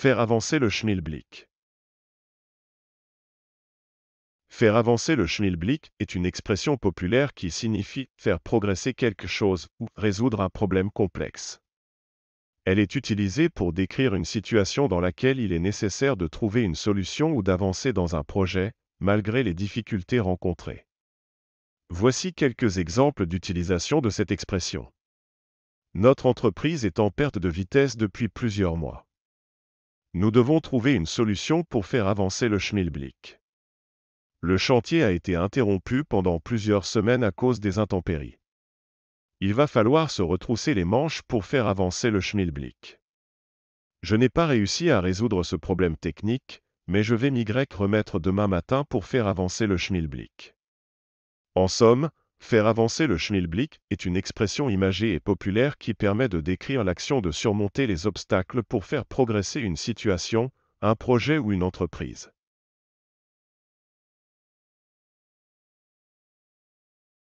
Faire avancer le schmilblick. Faire avancer le schmilblick est une expression populaire qui signifie faire progresser quelque chose ou résoudre un problème complexe. Elle est utilisée pour décrire une situation dans laquelle il est nécessaire de trouver une solution ou d'avancer dans un projet, malgré les difficultés rencontrées. Voici quelques exemples d'utilisation de cette expression. Notre entreprise est en perte de vitesse depuis plusieurs mois. Nous devons trouver une solution pour faire avancer le schmilblick. Le chantier a été interrompu pendant plusieurs semaines à cause des intempéries. Il va falloir se retrousser les manches pour faire avancer le schmilblick. Je n'ai pas réussi à résoudre ce problème technique, mais je vais m'y remettre demain matin pour faire avancer le schmilblick. En somme, Faire avancer le schmilblick est une expression imagée et populaire qui permet de décrire l'action de surmonter les obstacles pour faire progresser une situation, un projet ou une entreprise.